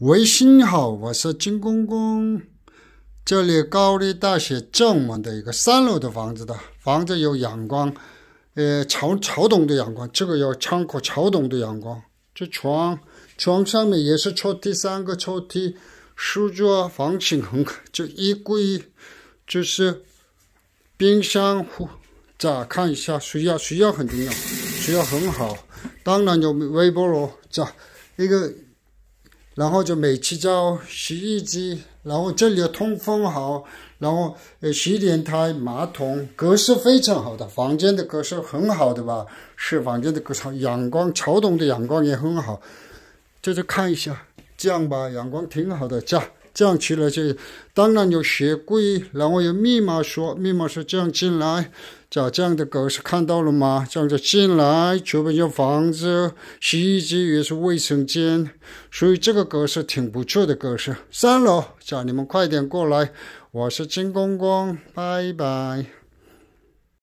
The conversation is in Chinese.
微信好，我是金公公。这里高丽大学正门的一个三楼的房子的，房子有阳光，呃，朝朝东的阳光，这个有窗口朝东的阳光。这床床上面也是抽屉，三个抽屉，书桌，房型很，就衣柜就是冰箱，咋看一下？需要需要很重要，需要很好，当然有微波炉，这一个？然后就煤气灶、洗衣机，然后这里通风好，然后呃洗脸台、马桶，格式非常好的房间的格式很好的吧，是房间的格式，阳光桥洞的阳光也很好，就看一下，这样吧，阳光挺好的这样。这样起来就，当然有鞋柜，然后有密码锁，密码锁这样进来。找这样的格式看到了吗？这样就进来，左边有房子，洗衣机也是卫生间，所以这个格式挺不错的格式。三楼，叫你们快点过来，我是金公公，拜拜。